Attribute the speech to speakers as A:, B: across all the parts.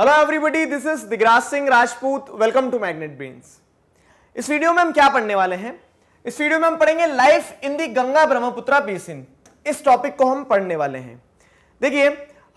A: hello everybody this is Digraj Singh Rajput welcome to magnet brains इस video में हम क्या पढ़ने वाले हैं इस वीडियो में हम पढ़ेंगे life in the Ganga Brahmaputra basin इस टॉपिक को हम पढ़ने वाले हैं देखिए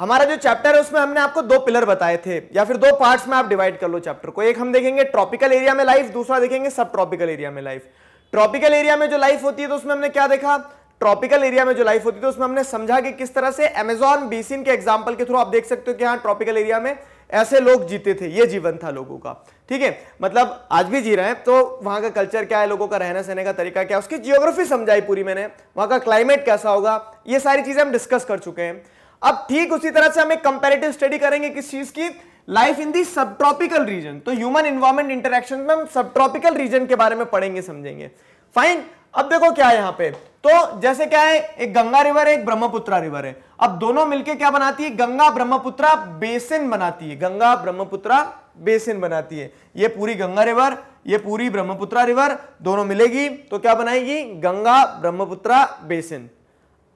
A: हमारा जो चैप्टर है उसमें हमने आपको दो पिलर बताए थे या फिर दो पार्ट्स में आप डिवाइड कर लो चैप्टर को एक हम देखेंगे ट्रॉपिकल एरिया में लाइफ दूसरा देखेंगे सब ट्रॉपिकल एरिया में लाइफ ट्रॉपिकल एरिया में जो लाइफ होती है तो उसमें हमने क्या देखा ट्रॉपिकल एरिया में जो लाइफ होती है तो उसमें हमने समझा कि किस तरह से अमेजॉन बेसिन के एग्जाम्पल के थ्रू आप देख सकते हो कि हाँ ट्रॉपिकल एरिया में ऐसे लोग जीते थे ये जीवन था लोगों का ठीक है मतलब आज भी जी रहे हैं तो वहां का कल्चर क्या है लोगों का रहने सहने का तरीका क्या है उसकी जियोग्राफी समझाई पूरी मैंने वहां का क्लाइमेट कैसा होगा ये सारी चीज़ें हम डिस्कस कर चुके हैं अब ठीक उसी तरह से हम एक कंपेरेटिव स्टडी करेंगे किस चीज़ की life in the subtropical region तो ह्यूमन इन्वायरमेंट इंटरेक्शन में हम सब ट्रॉपिकल रीजन के बारे में पढ़ेंगे समझेंगे फाइन अब देखो क्या है यहां पे तो जैसे क्या है एक गंगा रिवर है एक ब्रह्मपुत्रा रिवर है अब दोनों मिलके क्या बनाती है गंगा ब्रह्मपुत्रा बेसिन बनाती है गंगा ब्रह्मपुत्रा बेसिन बनाती है ये पूरी गंगा रिवर ये पूरी ब्रह्मपुत्रा रिवर दोनों मिलेगी तो क्या बनाएगी गंगा ब्रह्मपुत्रा बेसिन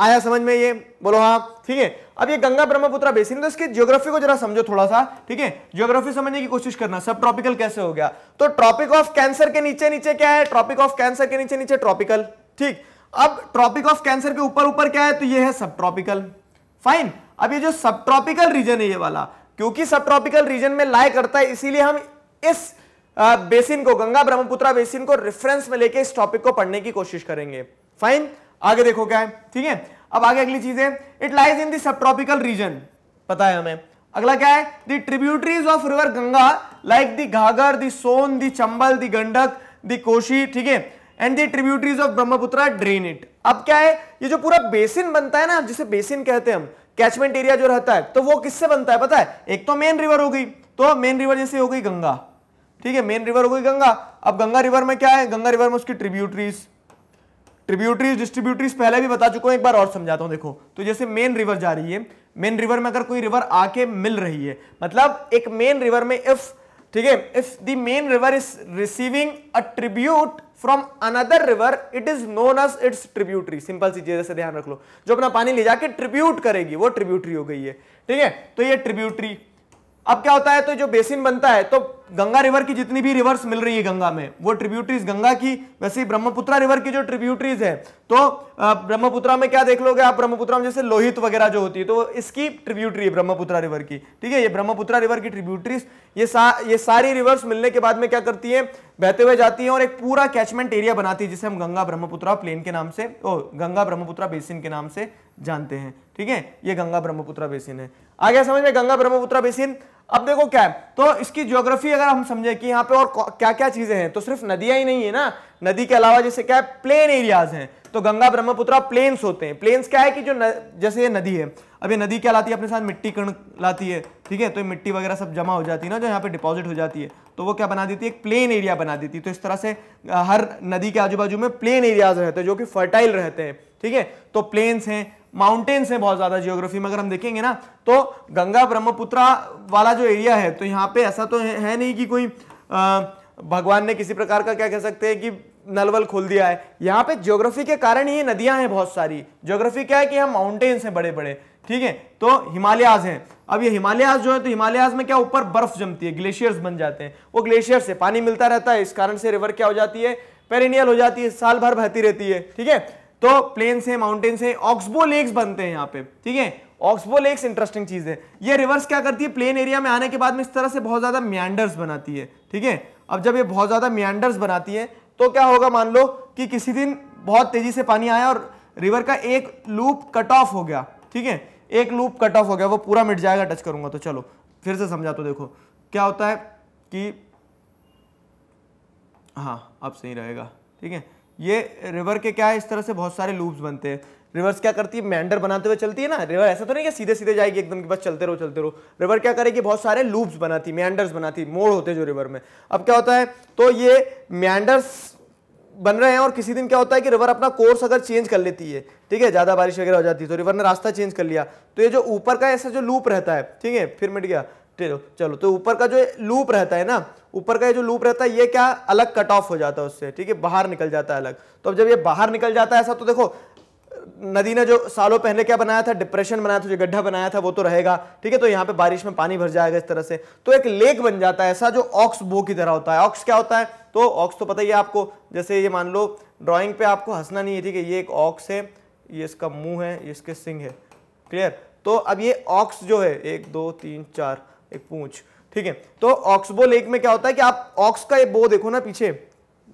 A: आया समझ में ये बोलो हाँ ठीक है अब ये गंगा ब्रह्मपुत्रा बेसिन तो इसके ज्योग्राफी को जरा समझो थोड़ा सा ठीक है ज्योग्राफी समझने की कोशिश करना सब ट्रॉपिकल कैसे हो गया तो ट्रॉपिक ऑफ कैंसर के नीचे नीचे क्या है ट्रॉपिक ऑफ कैंसर के नीचे नीचे ट्रॉपिकल ठीक अब ट्रॉपिक ऑफ कैंसर के ऊपर ऊपर क्या है तो ये है सब ट्रॉपिकल फाइन अब ये जो सब ट्रॉपिकल रीजन है ये वाला क्योंकि सब ट्रॉपिकल रीजन में लाइक करता है इसीलिए हम इस बेसिन को गंगा ब्रह्मपुत्रा बेसिन को रेफरेंस में लेके इस टॉपिक को पढ़ने की कोशिश करेंगे फाइन आगे देखो क्या है ठीक है अब आगे अगली चीज है इट लाइज इन सब ट्रॉपिकल रीजन पता है हमें अगला क्या है the tributaries of river Ganga like the Ghaghara the Son the Chambal the Gandak the Kosi ठीक है and the tributaries of Brahmaputra drain it अब क्या है ये जो पूरा बेसिन बनता है ना जिसे बेसिन कहते हैं हम कैचमेंट एरिया जो रहता है तो वो किससे बनता है पता है एक तो मेन रिवर हो गई तो मेन रिवर जैसे हो गई गंगा ठीक है मेन रिवर हो गई गंगा अब गंगा रिवर में क्या है गंगा रिवर में उसकी ट्रिब्यूटरीज ट्रिब्यूटरीज डिस्ट्रीब्यूटरीज पहले भी बता चुका हूं एक बार और समझाता हूं देखो तो जैसे मेन रिवर जा रही है मेन रिवर में अगर कोई रिवर आके मिल रही है मतलब एक मेन रिवर में इफ ठीक है if the main river is receiving a tribute from another river it is known as its tributary simple सी चीज से ध्यान रख लो जो अपना पानी ले जाके ट्रिब्यूट करेगी वो ट्रिब्यूटरी हो गई है ठीक है तो ये ट्रिब्यूटरी अब क्या होता है तो जो बेसिन बनता है तो गंगा रिवर की जितनी भी रिवर्स मिल रही है गंगा में वो ट्रिब्यूटरीज गंगा की वैसे ही ब्रह्मपुत्रा रिवर की जो ट्रिब्यूटरीज है तो ब्रह्मपुत्रा में क्या देख लोगे आप ब्रह्मपुत्रा में जैसे लोहित वगैरह जो होती है तो इसकी ट्रिब्यूटरी है ब्रह्मपुत्रा रिवर की ठीक है ये ब्रह्मपुत्रा रिवर की ट्रिब्यूटरीज ये सा, ये सारी रिवर्स मिलने के बाद में क्या करती है बहते हुए जाती है और एक पूरा कैचमेंट एरिया बनाती है जिसे हम गंगा ब्रह्मपुत्रा प्लेन के नाम से ओ गंगा ब्रह्मपुत्रा बेसिन के नाम से जानते हैं ठीक है ये गंगा ब्रह्मपुत्रा बेसिन है आगे समझ में गंगा ब्रह्मपुत्रा बेसिन अब देखो क्या है तो इसकी ज्योग्राफी अगर हम समझे कि यहाँ पे और क्या क्या चीजें हैं तो सिर्फ नदियां ही नहीं है ना नदी के अलावा जैसे क्या है प्लेन एरियाज हैं तो गंगा ब्रह्मपुत्र प्लेन्स होते हैं प्लेन्स क्या है कि जो न, जैसे ये नदी है अब ये नदी क्या लाती है अपने साथ मिट्टी कण लाती है ठीक है तो ये मिट्टी वगैरह सब जमा हो जाती है ना जो यहाँ पे डिपॉजिट हो जाती है तो वो क्या बना देती है एक प्लेन एरिया बना देती है तो इस तरह से हर नदी के आजू बाजू में प्लेन एरियाज रहते हैं जो कि फर्टाइल रहते हैं ठीक है तो प्लेन्स हैं माउंटेन्स हैं बहुत ज़्यादा जियोग्राफी में अगर हम देखेंगे ना तो गंगा ब्रह्मपुत्रा वाला जो एरिया है तो यहाँ पे ऐसा तो है नहीं कि कोई भगवान ने किसी प्रकार का क्या कह सकते हैं कि नलवल खोल दिया है यहाँ पे ज्योग्राफी के कारण ये नदियां हैं बहुत सारी ज्योग्राफी क्या है कि यहाँ माउंटेन्स हैं बड़े बड़े ठीक है तो हिमालयाज हैं अब ये हिमालयाज जो है तो हिमालयाज में क्या ऊपर बर्फ जमती है ग्लेशियर्स बन जाते हैं वो ग्लेशियर से पानी मिलता रहता है इस कारण से रिवर क्या हो जाती है पेरिनियल हो जाती है साल भर बहती रहती है ठीक है तो प्लेन्स है माउंटेन्स है ऑक्सबो लेक्स बनते हैं यहाँ पे ठीक है ऑक्सबो लेक्स इंटरेस्टिंग चीज है ये रिवर्स क्या करती है प्लेन एरिया में आने के बाद में इस तरह से बहुत ज्यादा मियांडर्स बनाती है ठीक है अब जब ये बहुत ज्यादा मियांडर्स बनाती है तो क्या होगा मान लो कि किसी दिन बहुत तेजी से पानी आया और रिवर का एक लूप कट ऑफ हो गया ठीक है एक लूप कट ऑफ हो गया वो पूरा मिट जाएगा टच करूंगा तो चलो फिर से समझा तो देखो क्या होता है कि हाँ अब सही रहेगा ठीक है ये रिवर के क्या है इस तरह से बहुत सारे लूप्स बनते हैं रिवर्स क्या करती है मैंडर बनाते हुए चलती है ना रिवर ऐसा तो नहीं कि सीधे सीधे जाएगी एकदम बस चलते रहो चलते रहो रिवर क्या करेगी बहुत सारे लूप्स बनाती मैंडर्स बनाती मोड़ होते जो रिवर में अब क्या होता है तो ये मैंडर्स बन रहे हैं और किसी दिन क्या होता है कि रिवर अपना कोर्स अगर चेंज कर लेती है ठीक है ज़्यादा बारिश वगैरह हो जाती है तो रिवर ने रास्ता चेंज कर लिया तो ये जो ऊपर का ऐसा जो लूप रहता है ठीक है फिर मिट गया चलो तो ऊपर का जो लूप रहता है ना ऊपर का जो लूप रहता है ये क्या अलग कट ऑफ हो जाता है उससे ठीक है बाहर निकल जाता है अलग तो अब जब ये बाहर निकल जाता है ऐसा तो देखो नदी ने जो सालों पहले क्या बनाया था डिप्रेशन बनाया था जो गड्ढा बनाया था वो तो रहेगा ठीक है तो यहाँ पे बारिश में पानी भर जाएगा इस तरह से तो एक लेक बन जाता है ऐसा जो ऑक्स बो की तरह होता है ऑक्स क्या होता है तो ऑक्स तो पता ही है आपको जैसे ये मान लो ड्राइंग पे आपको हंसना नहीं है ठीक है ये एक ऑक्स है ये इसका मुंह है ये इसके सिंग है क्लियर तो अब ये ऑक्स जो है एक दो तीन चार एक पूछ ठीक है तो ऑक्सबो लेक में क्या होता है कि आप ऑक्स का ये बो देखो ना पीछे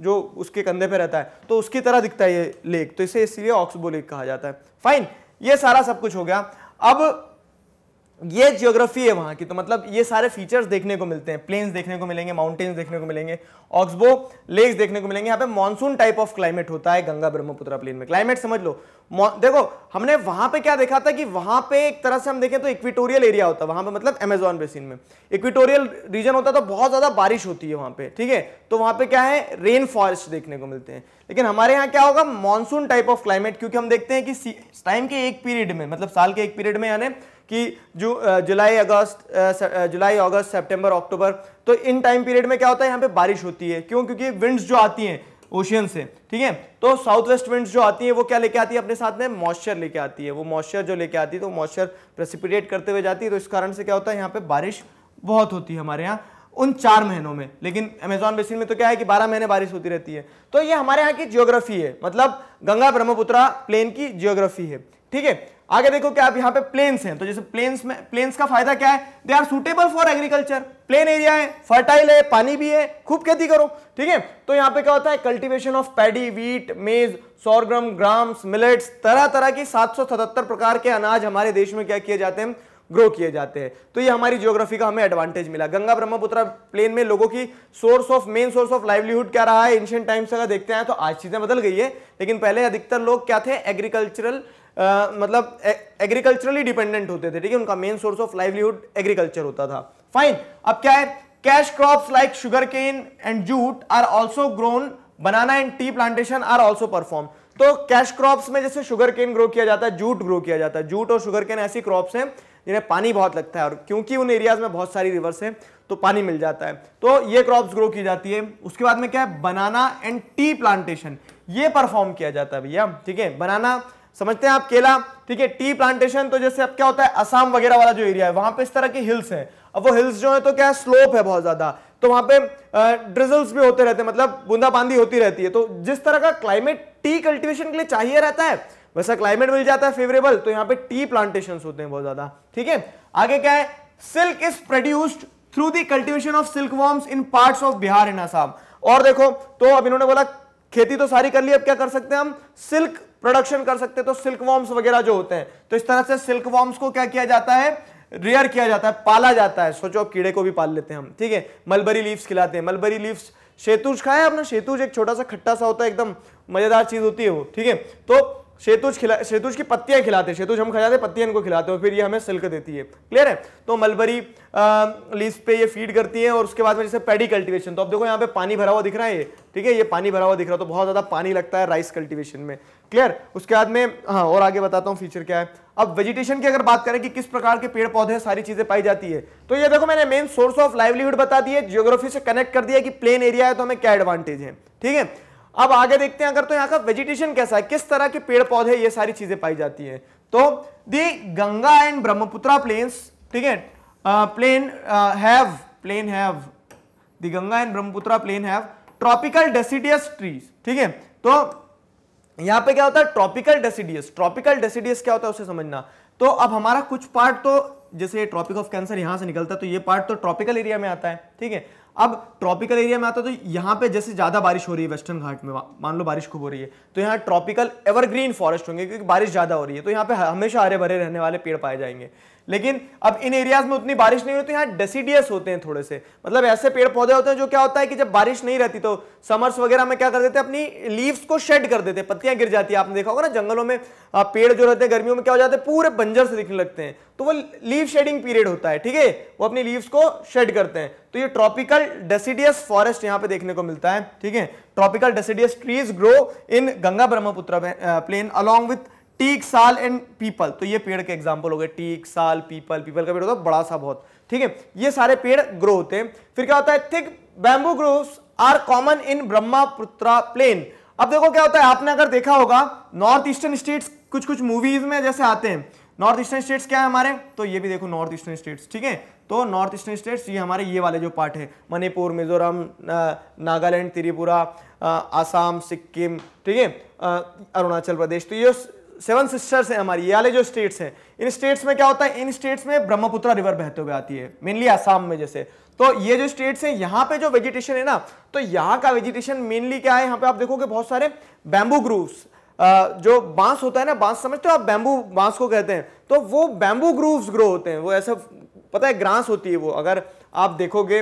A: जो उसके कंधे पे रहता है तो उसकी तरह दिखता है ये लेक तो इसे इसलिए ऑक्सबो लेक कहा जाता है फाइन ये सारा सब कुछ हो गया अब ये जियोग्राफी है वहाँ की तो मतलब ये सारे फीचर्स देखने को मिलते हैं प्लेन्स देखने को मिलेंगे माउंटेन्स देखने को मिलेंगे ऑक्सबो लेक्स देखने को मिलेंगे यहाँ पे मॉनसून टाइप ऑफ क्लाइमेट होता है गंगा ब्रह्मपुत्र प्लेन में क्लाइमेट समझ लो देखो हमने वहां पे क्या देखा था कि वहां पे एक तरह से हम देखें तो इक्विटोरियल एरिया होता है वहां पर मतलब अमेजोन बेसिन में इक्विटोरियल रीजन होता है तो बहुत ज़्यादा बारिश होती है वहाँ पे ठीक है तो वहां पर क्या है रेन फॉरेस्ट देखने को मिलते हैं लेकिन हमारे यहाँ क्या होगा मानसून टाइप ऑफ क्लाइमेट क्योंकि हम देखते हैं कि टाइम के एक पीरियड में मतलब साल के एक पीरियड में यानी कि जो जुलाई अगस्त जुलाई अगस्त सेप्टेम्बर अक्टूबर तो इन टाइम पीरियड में क्या होता है यहाँ पे बारिश होती है क्यों क्योंकि विंड्स जो आती हैं ओशियन से ठीक है तो साउथ वेस्ट विंड्स जो आती है वो क्या लेके आती है अपने साथ में मॉइस्चर लेके आती है वो मॉइस्चर जो लेके आती है तो मॉइस्चर प्रेसिपिटेट करते हुए जाती है तो इस कारण से क्या होता है यहाँ पे बारिश बहुत होती है हमारे यहाँ उन चार महीनों में लेकिन अमेजॉन बेसिन में तो क्या है कि 12 महीने बारिश होती रहती है तो ये हमारे यहाँ की जियोग्राफी है मतलब गंगा ब्रह्मपुत्रा प्लेन की जियोग्राफी है ठीक है आगे देखो क्या आप यहाँ पे प्लेन्स हैं तो जैसे प्लेन्स में प्लेन्स का फायदा क्या है they are suitable for agriculture plain area है फर्टाइल है पानी भी है खूब खेती करो ठीक है तो यहाँ पे क्या होता है कल्टीवेशन ऑफ पैडी वीट मेज सोरग्रम ग्राम्स मिलेट्स तरह तरह की 777 प्रकार के अनाज हमारे देश में क्या किए जाते हैं ग्रो किए जाते हैं तो ये हमारी ज्योग्राफी का हमें एडवांटेज मिला गंगा ब्रह्मपुत्र प्लेन में लोगों की source of main source of livelihood क्या रहा है एंशियंट टाइम्स अगर देखते हैं तो आज चीजें बदल गई है लेकिन पहले अधिकतर लोग क्या थे एग्रीकल्चरल मतलब एग्रीकल्चरली डिपेंडेंट होते थे ठीक है उनका main source of livelihood agriculture होता था फाइन अब क्या है cash crops like sugarcane and jute are also grown banana and tea plantation are also perform तो कैश क्रॉप्स में जैसे शुगर केन ग्रो किया जाता है जूट ग्रो किया जाता है जूट और शुगर केन ऐसी क्रॉप्स हैं जिन्हें पानी बहुत लगता है और क्योंकि उन एरियाज में बहुत सारी रिवर्स हैं तो पानी मिल जाता है तो ये क्रॉप्स ग्रो की जाती है उसके बाद में क्या है बनाना एंड टी प्लांटेशन ये परफॉर्म किया जाता है भैया ठीक है बनाना समझते हैं आप केला ठीक है टी प्लांटेशन तो जैसे अब क्या होता है असम वगैरह वाला जो एरिया है वहां पे इस तरह के हिल्स हैं अब वो हिल्स जो है तो क्या है स्लोप है बहुत ज्यादा तो वहां पे ड्रिजल्स भी होते रहते हैं मतलब बूंदाबांदी होती रहती है तो जिस तरह का क्लाइमेट टी कल्टिवेशन के लिए चाहिए रहता है वैसा क्लाइमेट मिल जाता है फेवरेबल तो यहाँ पे टी प्लांटेशन होते हैं बहुत ज्यादा ठीक है आगे क्या है silk is produced through the cultivation of silkworms in part of Bihar and Assam और देखो तो अब इन्होंने बोला खेती तो सारी कर ली अब क्या कर सकते हैं हम सिल्क प्रोडक्शन कर सकते तो सिल्क वॉर्म्स वगैरह जो होते हैं तो इस तरह से सिल्क वॉर्म्स को क्या किया जाता है रियर किया जाता है पाला जाता है सोचो अब कीड़े को भी पाल लेते हैं हम ठीक है मलबरी लीव्स खिलाते हैं मलबरी लीव्स शेतुज खाया अपना शेतुज एक छोटा सा खट्टा सा होता है एकदम मजेदार चीज होती है वो ठीक है तो शेतुज खिला शेतुज की पत्तियां खिलाते हैं शेतुज हम खा जाते हैं पत्तियां इनको खिलाते हैं फिर ये हमें सिल्क देती है क्लियर है तो मलबरी लीफ पे ये फीड करती है और उसके बाद में जैसे पैडी कल्टीवेशन तो अब देखो यहाँ पे पानी भरा हुआ दिख रहा है ये ठीक है ये पानी भरा हुआ दिख रहा है तो बहुत ज़्यादा पानी लगता है राइस कल्टिवेशन में क्लियर उसके बाद में हाँ और आगे बताता हूँ फीचर क्या है अब वेजिटेशन की अगर बात करें कि किस प्रकार के पेड़ पौधे सारी चीज़ें पाई जाती है तो ये देखो मैंने मेन सोर्स ऑफ लाइवलीहुड बता दी है जियोग्राफी से कनेक्ट कर दिया कि प्लेन एरिया है तो हमें क्या एडवांटेज है ठीक है अब आगे देखते हैं अगर तो यहाँ का वेजिटेशन कैसा है किस तरह के पेड़ पौधे ये सारी चीजें पाई जाती हैं तो the Ganga and Brahmaputra plains ठीक है plain have plain have the Ganga and Brahmaputra plain have tropical deciduous trees ठीक है तो यहाँ पे क्या होता है ट्रॉपिकल डेसिडियस ट्रॉपिकल डेसिडियस क्या होता है उसे समझना तो अब हमारा कुछ पार्ट तो जैसे ट्रॉपिक ऑफ कैंसर यहां से निकलता है तो ये पार्ट तो ट्रॉपिकल एरिया में आता है ठीक है अब ट्रॉपिकल एरिया में आता तो यहाँ पे जैसे ज़्यादा बारिश हो रही है वेस्टर्न घाट में मान लो बारिश खूब हो रही है तो यहाँ ट्रॉपिकल एवरग्रीन फॉरेस्ट होंगे क्योंकि बारिश ज़्यादा हो रही है तो यहाँ पे हमेशा हरे भरे रहने वाले पेड़ पाए जाएंगे लेकिन अब इन एरियाज में उतनी बारिश नहीं होती तो यहाँ डेसीडियस होते हैं थोड़े से मतलब ऐसे पेड़ पौधे होते हैं जो क्या होता है कि जब बारिश नहीं रहती तो समर्स वगैरह में क्या कर देते हैं अपनी लीव्स को शेड कर देते हैं पत्तियां गिर जाती है आपने देखा होगा ना जंगलों में पेड़ जो रहते हैं गर्मियों में क्या हो जाते हैं पूरे बंजर से दिखने लगते हैं तो वो लीव शेडिंग पीरियड होता है ठीक है वो अपनी लीव्स को शेड करते हैं तो ये ट्रॉपिकल डेसिडियस फॉरेस्ट यहां पे देखने को मिलता है ठीक है tropical deciduous trees grow in Ganga Brahmaputra plain along with teak sal and peepal तो ये पेड़ के एग्जाम्पल हो गए टीक साल पीपल पीपल का पेड़ होता है बड़ा सा बहुत ठीक है ये सारे पेड़ ग्रो होते हैं फिर क्या होता है thick bamboo grove are common in Brahmaputra plain अब देखो क्या होता है आपने अगर देखा होगा नॉर्थ ईस्टर्न स्टेट्स कुछ कुछ मूवीज में जैसे आते हैं नॉर्थ ईस्टर्न स्टेट्स क्या है हमारे तो ये भी देखो नॉर्थ ईस्टर्न स्टेट्स ठीक है तो नॉर्थ ईस्टर्न स्टेट्स ये हमारे ये वाले जो पार्ट है मणिपुर मिजोरम नागालैंड त्रिपुरा आसाम सिक्किम ठीक है अरुणाचल प्रदेश तो ये सेवन सिस्टर्स है हमारी ये वाले जो स्टेट्स हैं इन स्टेट्स में क्या होता है इन स्टेट्स में ब्रह्मपुत्र रिवर बहते हुए आती है मेनली आसाम में जैसे तो ये जो स्टेट्स हैं यहाँ पे जो वेजिटेशन है ना तो यहाँ का वेजिटेशन मेनली क्या है यहाँ पे आप देखोगे बहुत सारे बैम्बू ग्रूव्स जो बांस होता है ना बांस समझते हो आप बैम्बू बांस को कहते हैं तो वो बैम्बू ग्रूव्स ग्रो होते हैं वो ऐसा पता है ग्रास होती है वो अगर आप देखोगे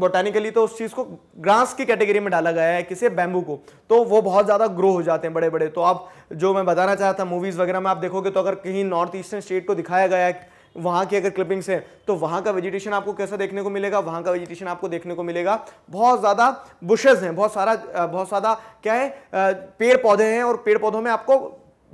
A: बोटानिकली तो उस चीज़ को ग्रास की कैटेगरी में डाला गया है किसे बैम्बू को तो वो बहुत ज़्यादा ग्रो हो जाते हैं बड़े बड़े तो आप जो मैं बताना चाहता था मूवीज़ वगैरह में आप देखोगे तो अगर कहीं नॉर्थ ईस्टर्न स्टेट को दिखाया गया है वहाँ की अगर क्लिपिंग्स हैं तो वहाँ का वेजिटेशन आपको कैसा देखने को मिलेगा वहाँ का वेजिटेशन आपको देखने को मिलेगा बहुत ज़्यादा बुशेज़ हैं बहुत सारा बहुत ज़्यादा क्या है पेड़ पौधे हैं और पेड़ पौधों में आपको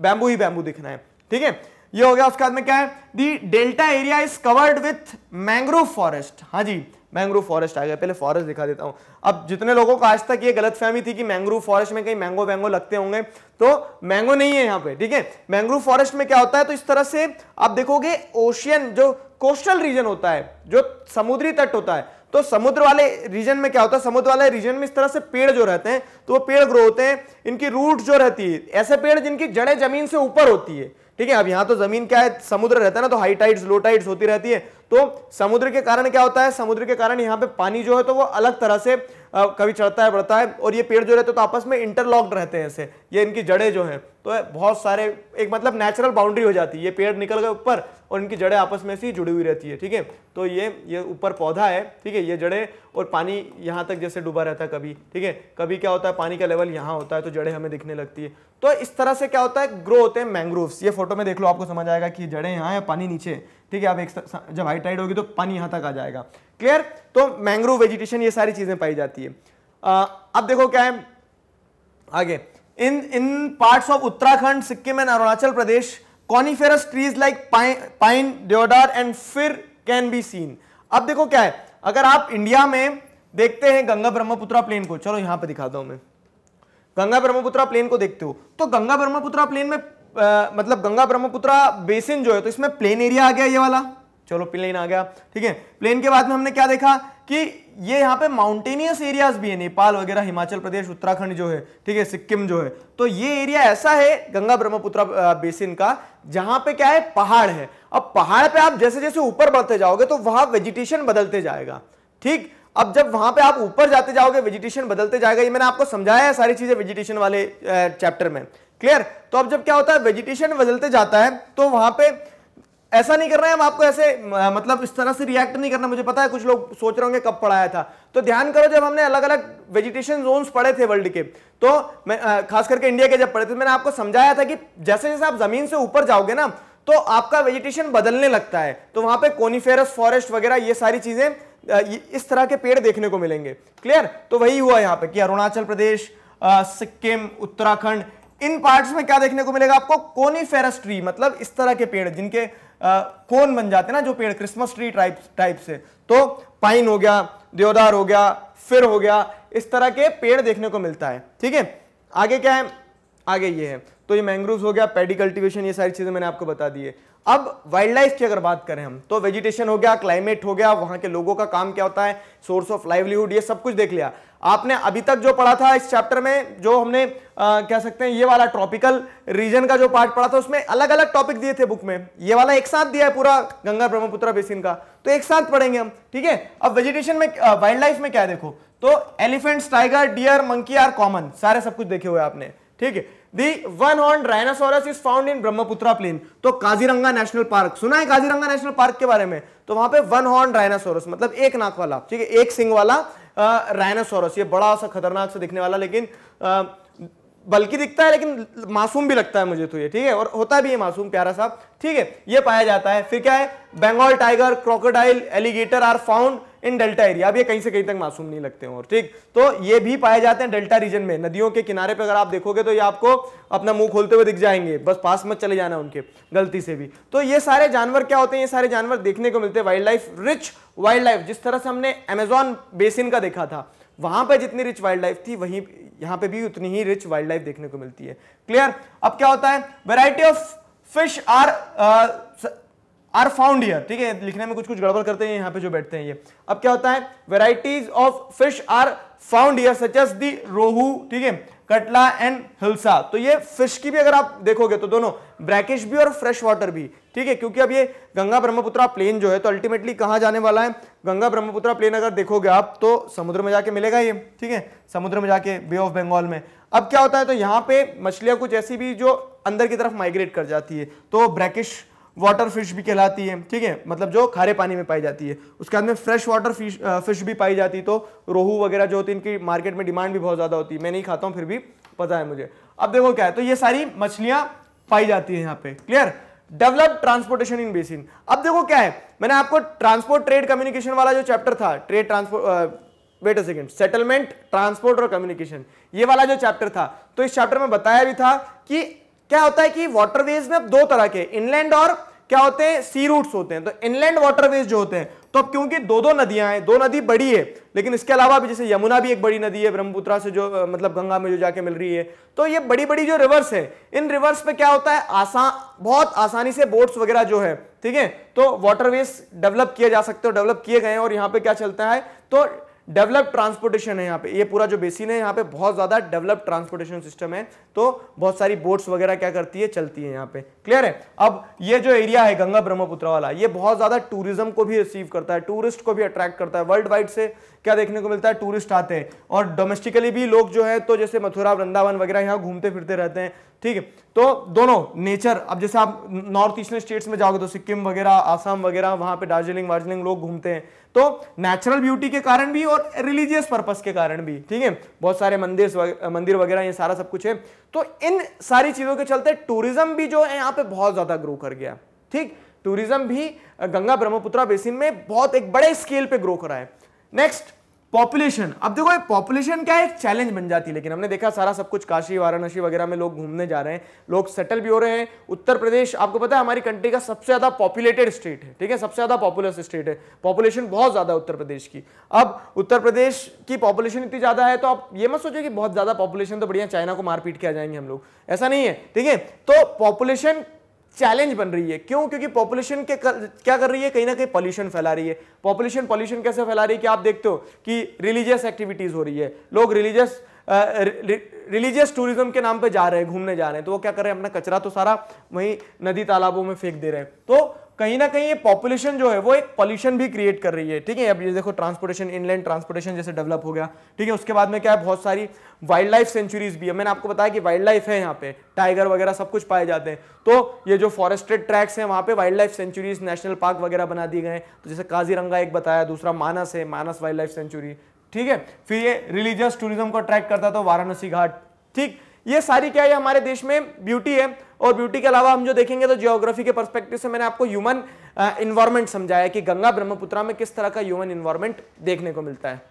A: बैम्बू ही बैम्बू दिखना है ठीक है ये हो गया उसके बाद में क्या है the delta area is covered with mangrove forest हाँ जी मैंग्रोव फॉरेस्ट आ गया पहले फॉरेस्ट दिखा देता हूं अब जितने लोगों को आज तक ये गलत फहमी थी कि मैंग्रोव फॉरेस्ट में कहीं मैंगो वैंगो लगते होंगे तो मैंगो नहीं है यहाँ पे ठीक है मैंग्रोव फॉरेस्ट में क्या होता है तो इस तरह से आप देखोगे ओशियन जो कोस्टल रीजन होता है जो समुद्री तट होता है तो समुद्र वाले रीजन में क्या होता है समुद्र वाले रीजन में इस तरह से पेड़ जो रहते हैं तो वो पेड़ ग्रो होते हैं इनकी रूट जो रहती है ऐसे पेड़ जिनकी जड़ें जमीन से ऊपर होती है ठीक है अब यहाँ तो जमीन क्या है समुद्र रहता है ना तो हाई टाइड्स लो टाइड्स होती रहती है तो समुद्र के कारण क्या होता है समुद्र के कारण यहाँ पे पानी जो है तो वो अलग तरह से कभी चढ़ता है बढ़ता है और ये पेड़ जो रहते हैं तो आपस में इंटरलॉक्ड रहते हैं ऐसे ये इनकी जड़ें जो हैं तो बहुत सारे एक मतलब नेचुरल बाउंड्री हो जाती है ये पेड़ निकल गए ऊपर और इनकी जड़ें आपस में से ही जुड़ी हुई रहती है ठीक है तो ये ये ऊपर पौधा है ठीक है ये जड़ें और पानी यहाँ तक जैसे डूबा रहता है कभी ठीक है कभी क्या होता है पानी का लेवल यहाँ होता है तो जड़ें हमें दिखने लगती है तो इस तरह से क्या होता है ग्रो होते हैं मैंग्रोव्स ये फोटो में देख लो आपको समझ आएगा कि जड़ें यहाँ या पानी नीचे ठीक है आप एक जब हाई टाइड होगी तो पानी यहाँ तक आ जाएगा क्लियर तो मैंग्रोव वेजिटेशन ये सारी चीज़ें पाई जाती है आ, अब देखो क्या है आगे in in parts of Uttarakhand Sikkim and Arunachal Pradesh coniferous trees like pine deodar and fir can be seen अब देखो क्या है अगर आप इंडिया में देखते हैं गंगा ब्रह्मपुत्रा प्लेन को चलो यहां पर दिखा दो मैं गंगा ब्रह्मपुत्रा प्लेन को देखते हो तो गंगा ब्रह्मपुत्रा प्लेन में आ, मतलब गंगा ब्रह्मपुत्रा बेसिन जो है तो इसमें प्लेन एरिया आ गया ये वाला चलो प्लेन आ गया ठीक है प्लेन के बाद में हमने क्या देखा कि ये यहाँ पे माउंटेनियस एरियाज भी है नेपाल वगैरह हिमाचल प्रदेश उत्तराखंड जो है ठीक है सिक्किम जो है तो ये एरिया ऐसा है गंगा ब्रह्मपुत्र बेसिन का जहां पे क्या है पहाड़ है अब पहाड़ पे आप जैसे जैसे ऊपर बढ़ते जाओगे तो वहां वेजिटेशन बदलते जाएगा ठीक अब जब वहां पे आप ऊपर जाते जाओगे वेजिटेशन बदलते जाएगा ये मैंने आपको समझाया है सारी चीजें वेजिटेशन वाले चैप्टर में क्लियर तो अब जब क्या होता है वेजिटेशन बदलते जाता है तो वहां पर ऐसा नहीं कर रहे हैं हम आपको ऐसे मतलब इस तरह से रिएक्ट नहीं करना मुझे पता है कुछ लोग सोच रहे होंगे कब पढ़ाया था तो ध्यान करो जब हमने अलग अलग वेजिटेशन जोन्स पढ़े थे वर्ल्ड के तो मैं खास करके इंडिया के जब पढ़े थे तो मैंने आपको समझाया था कि जैसे जैसे आप जमीन से ऊपर जाओगे ना तो आपका वेजिटेशन बदलने लगता है तो वहां पर कोनीफेरस फॉरेस्ट वगैरह ये सारी चीजें इस तरह के पेड़ देखने को मिलेंगे क्लियर तो वही हुआ यहाँ पे कि अरुणाचल प्रदेश सिक्किम उत्तराखंड इन पार्ट्स में क्या देखने को मिलेगा आपको कोनीफेरस ट्री मतलब इस तरह के पेड़ जिनके कौन बन जाते हैं ना जो पेड़ क्रिसमस ट्री टाइप टाइप से तो पाइन हो गया देवदार हो गया फिर हो गया इस तरह के पेड़ देखने को मिलता है ठीक है आगे क्या है आगे ये है तो ये मैंग्रोव हो गया पेडी कल्टिवेशन ये सारी चीज़ें मैंने आपको बता दी है अब वाइल्ड लाइफ की अगर बात करें हम तो वेजिटेशन हो गया क्लाइमेट हो गया वहां के लोगों का काम क्या होता है सोर्स ऑफ लाइवलीहुड ये सब कुछ देख लिया आपने अभी तक जो पढ़ा था इस चैप्टर में जो हमने आ, कह सकते हैं ये वाला ट्रॉपिकल रीजन का जो पार्ट पढ़ा था उसमें अलग अलग टॉपिक दिए थे बुक में ये वाला एक साथ दिया है पूरा गंगा ब्रह्मपुत्र बेसिन का तो एक साथ पढ़ेंगे हम ठीक है अब वेजिटेशन में वाइल्ड लाइफ में क्या देखो तो elephants tiger deer monkey are common सारे सब कुछ देखे हुए आपने ठीक है the one horn rhinoceros is found in Brahmaputra plain तो काजीरंगा नेशनल पार्क सुना है काजीरंगा नेशनल पार्क के बारे में तो वहां पे वन हॉर्न राइनासोरस मतलब एक नाक वाला ठीक है एक सिंग वाला रायनासोरस ये बड़ा सा खतरनाक सा दिखने वाला लेकिन बल्कि दिखता है लेकिन मासूम भी लगता है मुझे तो ये ठीक है और होता भी है मासूम प्यारा साहब ठीक है ये पाया जाता है फिर क्या है Bengal tiger crocodile alligator are found in delta area अब ये कहीं से कहीं तक मासूम नहीं लगते हैं और ठीक तो ये भी पाए जाते हैं डेल्टा रीजन में नदियों के किनारे पर अगर आप देखोगे तो ये आपको अपना मुंह खोलते हुए दिख जाएंगे बस पास मत चले जाना उनके गलती से भी तो ये सारे जानवर क्या होते हैं ये सारे जानवर देखने को मिलते हैं wildlife rich wildlife जिस तरह से हमने अमेजोन बेसिन का देखा था वहां पर जितनी रिच वाइल्ड लाइफ थी वहीं यहाँ पे भी उतनी ही रिच वाइल्ड लाइफ देखने को मिलती है क्लियर अब क्या होता है variety of fish are are found here ठीक है लिखने में कुछ कुछ गड़बड़ करते हैं यहाँ पे जो बैठते हैं ये अब क्या होता है varieties of fish are found here such as the rohu ठीक है कटला एंड हिलसा तो ये फिश की भी अगर आप देखोगे तो दोनों ब्रैकिश भी और फ्रेश वाटर भी ठीक है क्योंकि अब ये गंगा ब्रह्मपुत्रा प्लेन जो है तो अल्टीमेटली कहाँ जाने वाला है गंगा ब्रह्मपुत्रा प्लेन अगर देखोगे आप तो समुद्र में जाके मिलेगा ये ठीक है समुद्र में जाके बे ऑफ बंगाल में अब क्या होता है तो यहाँ पे मछलियाँ कुछ ऐसी भी जो अंदर की तरफ माइग्रेट कर जाती है तो ब्रैकिश वाटर फिश भी कहलाती है ठीक है मतलब जो खारे पानी में पाई जाती है उसके बाद में फ्रेश वाटर फिश फिश भी पाई जाती तो रोहू वगैरह जो होती है इनकी मार्केट में डिमांड भी बहुत ज़्यादा होती है मैं नहीं खाता हूँ फिर भी पता है मुझे अब देखो क्या है तो ये सारी मछलियां पाई जाती है यहाँ पे clear develop transportation in basin अब देखो क्या है मैंने आपको ट्रांसपोर्ट ट्रेड कम्युनिकेशन वाला जो चैप्टर था trade transport wait a second settlement transport और कम्युनिकेशन ये वाला जो चैप्टर था तो इस चैप्टर में बताया भी था कि क्या होता है कि वाटरवेज में अब दो तरह के इनलैंड और क्या होते हैं सी रूट्स होते हैं तो इनलैंड वाटरवेज जो होते हैं तो अब क्योंकि दो दो नदियां हैं दो नदी बड़ी है लेकिन इसके अलावा भी जैसे यमुना भी एक बड़ी नदी है ब्रह्मपुत्रा से जो मतलब गंगा में जो जाके मिल रही है तो ये बड़ी बड़ी जो रिवर्स है इन रिवर्स पे क्या होता है आसान बहुत आसानी से बोट्स वगैरह जो है ठीक है तो वाटरवेज डेवलप किए जा सकते हो डेवलप किए गए और यहां पर क्या चलता है तो डेवलप ट्रांसपोर्टेशन है यहाँ पे ये पूरा जो बेसिन है यहाँ पे बहुत ज़्यादा डेवलप ट्रांसपोर्टेशन सिस्टम है तो बहुत सारी बोट्स वगैरह क्या करती है चलती है यहाँ पे क्लियर है अब ये जो एरिया है गंगा ब्रह्मपुत्र वाला ये बहुत ज़्यादा टूरिज्म को भी रिसीव करता है टूरिस्ट को भी अट्रैक्ट करता है वर्ल्ड वाइड से क्या देखने को मिलता है टूरिस्ट आते हैं और डोमेस्टिकली भी लोग जो है तो जैसे मथुरा वृंदावन वगैरह यहाँ घूमते फिरते रहते हैं ठीक है तो दोनों नेचर अब जैसे आप नॉर्थ ईस्टर्न स्टेट्स में जाओगे तो सिक्किम वगैरह आसाम वगैरह वहां पे दार्जिलिंग वार्जिलिंग लोग घूमते हैं तो नेचुरल ब्यूटी के कारण भी और रिलीजियस पर्पस के कारण भी ठीक है बहुत सारे मंदिर मंदिर वगैरह ये सारा सब कुछ है तो इन सारी चीज़ों के चलते टूरिज्म भी जो है यहाँ पे बहुत ज़्यादा ग्रो कर गया ठीक टूरिज्म भी गंगा ब्रह्मपुत्रा बेसिन में बहुत एक बड़े स्केल पे ग्रो करा है नेक्स्ट पॉपुलेशन अब देखो पॉपुलेशन क्या है एक चैलेंज बन जाती है लेकिन हमने देखा सारा सब कुछ काशी वाराणसी वगैरह में लोग घूमने जा रहे हैं लोग सेटल भी हो रहे हैं उत्तर प्रदेश आपको पता है हमारी कंट्री का सबसे ज़्यादा पॉपुलेटेड स्टेट है ठीक है सबसे ज़्यादा पॉपुलस स्टेट है पॉपुलेशन बहुत ज़्यादा उत्तर प्रदेश की अब उत्तर प्रदेश की पॉपुलेशन इतनी ज़्यादा है तो आप ये मत सोचो कि बहुत ज़्यादा पॉपुलेशन तो बढ़िया चाइना को मारपीट के आ जाएंगे हम लोग ऐसा नहीं है ठीक है तो पॉपुलेशन चैलेंज बन रही है क्यों क्योंकि पॉपुलेशन के कर, क्या कर रही है कहीं ना कहीं पॉल्यूशन फैला रही है पॉपुलेशन पॉल्यूशन कैसे फैला रही है कि आप देखते हो कि रिलीजियस एक्टिविटीज़ हो रही है लोग रिलीजियस रिलीजियस टूरिज्म के नाम पे जा रहे हैं घूमने जा रहे हैं तो वो क्या कर रहे हैं अपना कचरा तो सारा वहीं नदी तालाबों में फेंक दे रहे हैं तो कहीं ना कहीं ये पॉपुलेशन जो है वो एक पॉल्यूशन भी क्रिएट कर रही है ठीक है अब ये देखो ट्रांसपोर्टेशन इनलैंड ट्रांसपोर्टेशन जैसे डेवलप हो गया ठीक है उसके बाद में क्या है बहुत सारी वाइल्ड लाइफ सेंचुरीज भी है मैंने आपको बताया कि वाइल्ड लाइफ है यहाँ पे टाइगर वगैरह सब कुछ पाए जाते हैं तो ये जो फॉरेस्टेड ट्रैक्स हैं वहाँ पे wildlife sanctuaries national park वगैरह बना दिए गए तो जैसे काजीरंगा एक बताया दूसरा मानस है मानस वाइल्ड लाइफ सेंचुरी ठीक है फिर ये रिलीजियस टूरिज्म को अट्रैक्ट करता था वाराणसी घाट ठीक ये सारी क्या है हमारे देश में ब्यूटी है और ब्यूटी के अलावा हम जो देखेंगे तो जियोग्राफी के परस्पेक्टिव से मैंने आपको ह्यूमन इन्वायरमेंट समझाया कि गंगा ब्रह्मपुत्रा में किस तरह का ह्यूमन इन्वायरमेंट देखने को मिलता है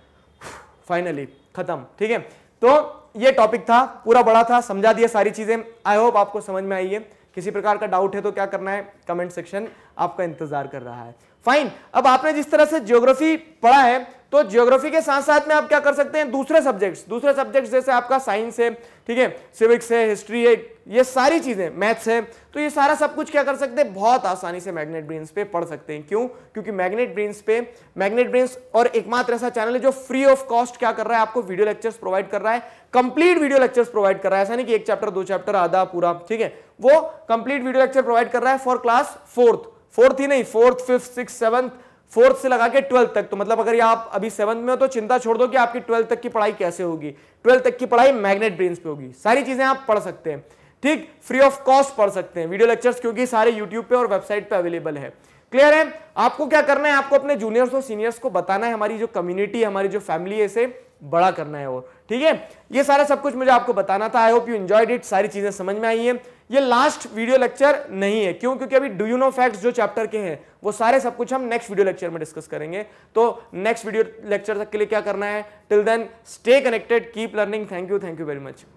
A: फाइनली खत्म ठीक है तो ये टॉपिक था पूरा बड़ा था समझा दिया सारी चीजें आई होप आपको समझ में आई है किसी प्रकार का डाउट है तो क्या करना है कमेंट सेक्शन आपका इंतजार कर रहा है फाइन अब आपने जिस तरह से जियोग्राफी पढ़ा है तो जियोग्राफी के साथ साथ में आप क्या कर सकते हैं दूसरे सब्जेक्ट्स दूसरे सब्जेक्ट्स जैसे आपका साइंस है ठीक है सिविक्स है हिस्ट्री है ये सारी चीज़ें मैथ्स है तो ये सारा सब कुछ क्या कर सकते हैं बहुत आसानी से मैग्नेट ब्रेन्स पे पढ़ सकते हैं क्यों क्योंकि मैग्नेट ब्रेन्स पे मैग्नेट ब्रेन्स और एकमात्र ऐसा चैनल है जो फ्री ऑफ कॉस्ट क्या कर रहा है आपको वीडियो लेक्चर्स प्रोवाइड कर रहा है कंप्लीट वीडियो लेक्चर्स प्रोवाइड कर रहा है ऐसा नहीं कि एक चैप्टर दो चैप्टर आधा पूरा ठीक है वो कंप्लीट वीडियो लेक्चर प्रोवाइड कर रहा है फॉर क्लास फोर्थ फोर्थ ही नहीं fourth fifth six seventh fourth से लगा के ट्वेल्थ तक तो मतलब अगर ये आप अभी सेवंथ में हो तो चिंता छोड़ दो कि आपकी ट्वेल्थ तक की पढ़ाई कैसे होगी ट्वेल्थ तक की पढ़ाई मैग्नेट ब्रेन्स पे होगी सारी चीजें आप पढ़ सकते हैं ठीक फ्री ऑफ कॉस्ट पढ़ सकते हैं वीडियो लेक्चर्स क्योंकि सारे यूट्यूब पे और वेबसाइट पे अवेलेबल है क्लियर है आपको क्या करना है आपको अपने जूनियर्स और सीनियर्स को बताना है हमारी जो कम्युनिटी हमारी जो फैमिली है इसे बड़ा करना है और ठीक है ये सारा सब कुछ मुझे आपको बताना था I hope you enjoyed it सारी चीज़ें समझ में आई हैं ये लास्ट वीडियो लेक्चर नहीं है क्यों क्योंकि अभी डू यू नो फैक्ट्स जो चैप्टर के हैं वो सारे सब कुछ हम नेक्स्ट वीडियो लेक्चर में डिस्कस करेंगे तो नेक्स्ट वीडियो लेक्चर तक के लिए क्या करना है till then stay connected keep learning thank you thank you very much